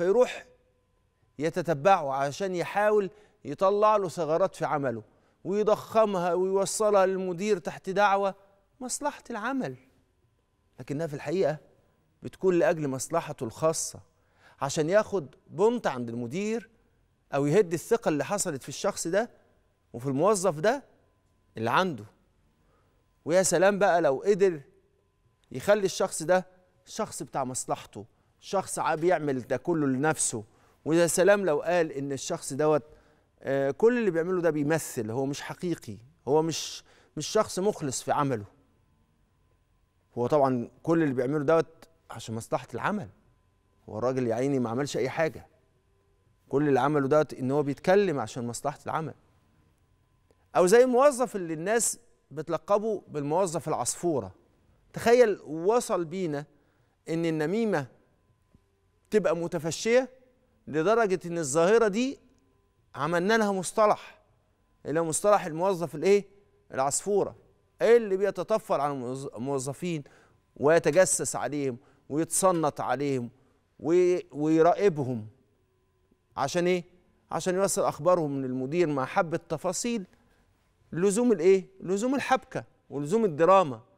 فيروح يتتبعه عشان يحاول يطلع له ثغرات في عمله ويضخمها ويوصلها للمدير تحت دعوة مصلحة العمل لكنها في الحقيقة بتكون لأجل مصلحته الخاصة عشان ياخد بنت عند المدير أو يهد الثقة اللي حصلت في الشخص ده وفي الموظف ده اللي عنده ويا سلام بقى لو قدر يخلي الشخص ده شخص بتاع مصلحته شخص بيعمل ده كله لنفسه ويا سلام لو قال ان الشخص دوت آه، كل اللي بيعمله ده بيمثل هو مش حقيقي هو مش مش شخص مخلص في عمله هو طبعا كل اللي بيعمله دوت عشان مصلحه العمل هو الراجل يا عيني ما عملش اي حاجه كل اللي عمله دوت ان هو بيتكلم عشان مصلحه العمل او زي الموظف اللي الناس بتلقبه بالموظف العصفوره تخيل وصل بينا ان النميمه تبقى متفشيه لدرجه ان الظاهره دي عملنا لها مصطلح اللي هو مصطلح الموظف الايه العصفوره اللي بيتطفل على الموظفين ويتجسس عليهم ويتصنت عليهم ويراقبهم عشان ايه عشان يوصل اخبارهم للمدير مع حبه تفاصيل لزوم الايه لزوم الحبكه ولزوم الدراما